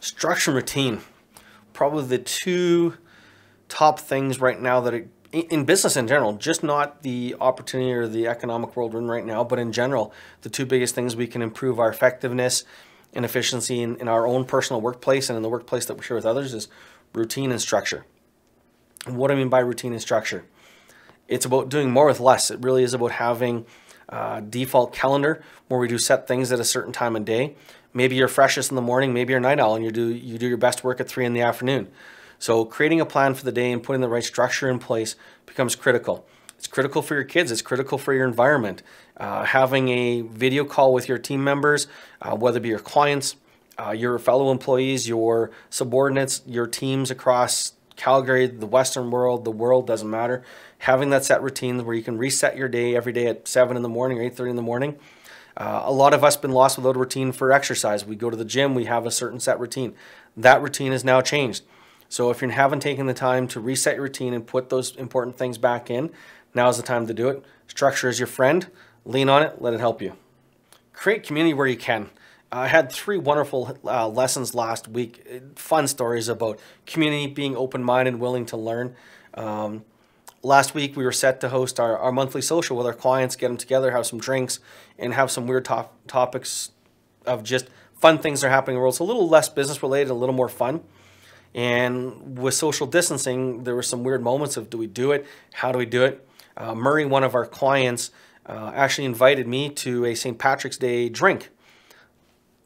Structure and routine, probably the two top things right now that it, in business in general, just not the opportunity or the economic world we're in right now, but in general, the two biggest things we can improve our effectiveness and efficiency in, in our own personal workplace and in the workplace that we share with others is routine and structure. And what I mean by routine and structure, it's about doing more with less. It really is about having a default calendar where we do set things at a certain time of day. Maybe you're freshest in the morning, maybe you're night owl, and you do you do your best work at three in the afternoon. So creating a plan for the day and putting the right structure in place becomes critical. It's critical for your kids. It's critical for your environment. Uh, having a video call with your team members, uh, whether it be your clients, uh, your fellow employees, your subordinates, your teams across Calgary, the Western world, the world doesn't matter. Having that set routine where you can reset your day every day at seven in the morning or eight thirty in the morning uh, a lot of us been lost without a routine for exercise. We go to the gym, we have a certain set routine. That routine is now changed. So if you haven't taken the time to reset your routine and put those important things back in, now is the time to do it. Structure is your friend. Lean on it. Let it help you. Create community where you can. I had three wonderful uh, lessons last week. Fun stories about community, being open-minded, willing to learn. Um, last week we were set to host our, our monthly social with our clients, get them together, have some drinks, and have some weird top, topics of just fun things that are happening in the world. It's a little less business related, a little more fun. And with social distancing, there were some weird moments of do we do it? How do we do it? Uh, Murray, one of our clients, uh, actually invited me to a St. Patrick's Day drink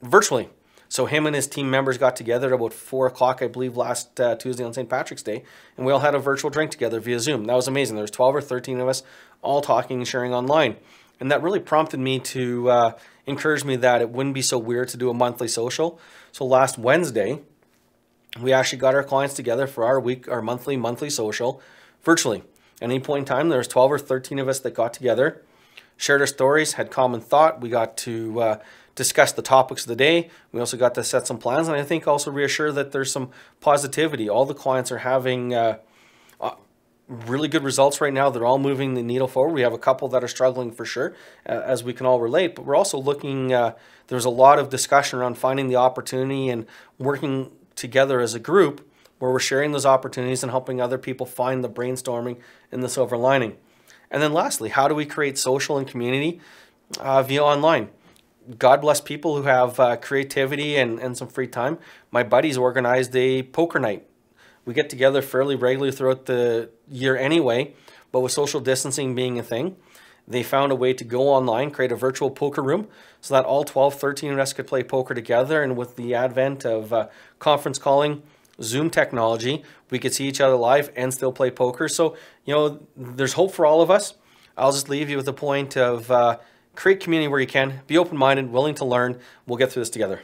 virtually. So him and his team members got together about four o'clock, I believe, last uh, Tuesday on St. Patrick's Day, and we all had a virtual drink together via Zoom. That was amazing. There was 12 or 13 of us all talking and sharing online, and that really prompted me to uh, encourage me that it wouldn't be so weird to do a monthly social. So last Wednesday, we actually got our clients together for our week, our monthly monthly social, virtually. At any point in time, there was 12 or 13 of us that got together shared our stories, had common thought. We got to uh, discuss the topics of the day. We also got to set some plans and I think also reassure that there's some positivity. All the clients are having uh, uh, really good results right now. They're all moving the needle forward. We have a couple that are struggling for sure, uh, as we can all relate, but we're also looking, uh, there's a lot of discussion around finding the opportunity and working together as a group where we're sharing those opportunities and helping other people find the brainstorming and the silver lining. And then lastly, how do we create social and community uh, via online? God bless people who have uh, creativity and, and some free time. My buddies organized a poker night. We get together fairly regularly throughout the year anyway, but with social distancing being a thing, they found a way to go online, create a virtual poker room so that all 12, 13 of us could play poker together. And with the advent of uh, conference calling, Zoom technology, we could see each other live and still play poker. So, you know, there's hope for all of us. I'll just leave you with the point of, uh, create community where you can, be open minded, willing to learn. We'll get through this together.